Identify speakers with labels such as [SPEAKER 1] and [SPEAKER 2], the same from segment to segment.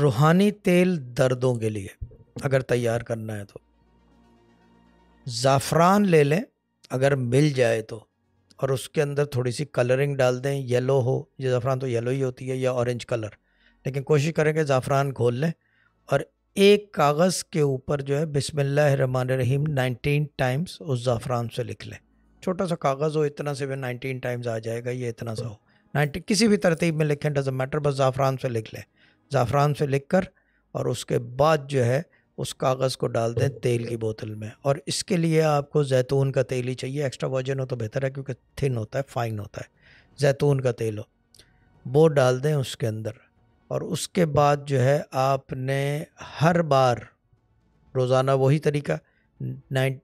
[SPEAKER 1] रूहानी तेल दर्दों के लिए अगर तैयार करना है तो ज़ाफ़रान ले लें अगर मिल जाए तो और उसके अंदर थोड़ी सी कलरिंग डाल दें येलो हो ये ज़ाफ़रान तो येलो ही होती है या ऑरेंज कलर लेकिन कोशिश करें कि ज़ाफ़रान खोल लें और एक कागज़ के ऊपर जो है बिसमिल्लर रहीम नाइनटीन टाइम्स उस ज़ाफ़रान से लिख लें छोटा सा कागज़ हो इतना से भी नाइनटीन टाइम्स आ जाएगा ये इतना सा हो नाइनटी किसी भी तरतीब में लिखें डज मैटर बस ज़ाफ़रान से लिख लें ज़ाफ़रान से लिख कर और उसके बाद जो है उस कागज़ को डाल दें तेल की बोतल में और इसके लिए आपको जैतून का तेल ही चाहिए एक्स्ट्रा वर्जन हो तो बेहतर है क्योंकि थिन होता है फाइन होता है जैतून का तेल हो वो डाल दें उसके अंदर और उसके बाद जो है आपने हर बार रोज़ाना वही तरीका नाइन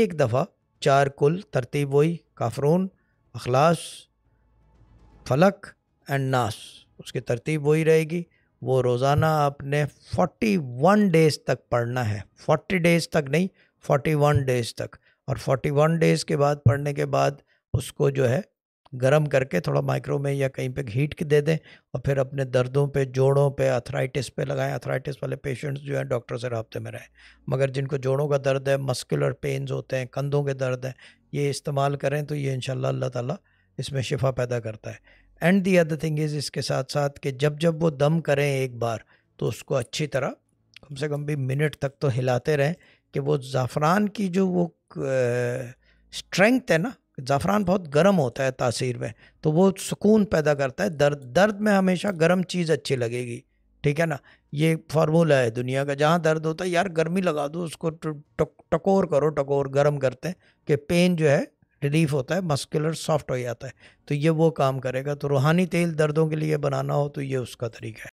[SPEAKER 1] एक दफ़ा चार कुल तरतीब वही काफरून अखलास फलक एंड नास उसकी तरतीब वही रहेगी वो रोज़ाना आपने 41 डेज तक पढ़ना है 40 डेज तक नहीं 41 डेज तक और 41 डेज के बाद पढ़ने के बाद उसको जो है गर्म करके थोड़ा माइक्रो में या कहीं पे हीट के दे दें और फिर अपने दर्दों पे जोड़ों पे अथराइटिस पे लगाएं अथराइटिस वाले पेशेंट्स जो हैं डॉक्टर से रबते में रहें मगर जिनको जोड़ों का दर्द है मस्कुलर पेन्स होते हैं कंधों के दर्द हैं ये इस्तेमाल करें तो ये इन अल्लाह ताला इसमें शिफा पैदा करता है and the other thing is इसके साथ साथ कि जब जब वो दम करें एक बार तो उसको अच्छी तरह कम से कम भी मिनट तक तो हिलाते रहें कि वो ज़ाफ़रान की जो वो स्ट्रेंथ है ना ज़ाफ़रान बहुत गर्म होता है तासीर में तो वो सुकून पैदा करता है दर्द दर्द में हमेशा गर्म चीज़ अच्छी लगेगी ठीक है ना ये फार्मूला है दुनिया का जहाँ दर्द होता है यार गर्मी लगा दो उसको टकोर करो टकोर गर्म करते हैं कि पेन जो है रिलीफ होता है मस्कुलर सॉफ्ट हो जाता है तो ये वो काम करेगा तो रूहानी तेल दर्दों के लिए बनाना हो तो ये उसका तरीका है